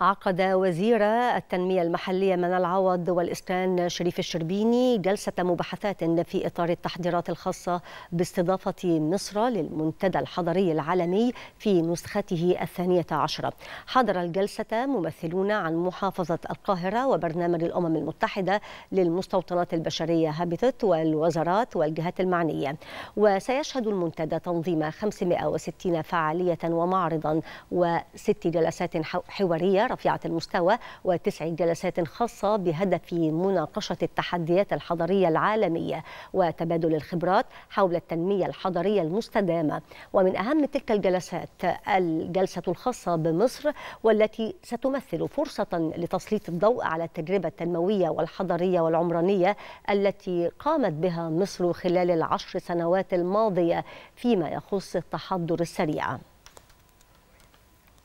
عقد وزير التنمية المحلية من العوض والإسكان شريف الشربيني جلسة مباحثات في إطار التحضيرات الخاصة باستضافة مصر للمنتدى الحضري العالمي في نسخته الثانية عشرة حضر الجلسة ممثلون عن محافظة القاهرة وبرنامج الأمم المتحدة للمستوطنات البشرية هابتت والوزارات والجهات المعنية وسيشهد المنتدى تنظيم 560 فعالية ومعرضا وست جلسات حوارية رفيعة المستوى وتسع جلسات خاصة بهدف مناقشة التحديات الحضرية العالمية وتبادل الخبرات حول التنمية الحضرية المستدامة ومن أهم تلك الجلسات الجلسة الخاصة بمصر والتي ستمثل فرصة لتسليط الضوء على التجربة التنموية والحضرية والعمرانية التي قامت بها مصر خلال العشر سنوات الماضية فيما يخص التحضر السريع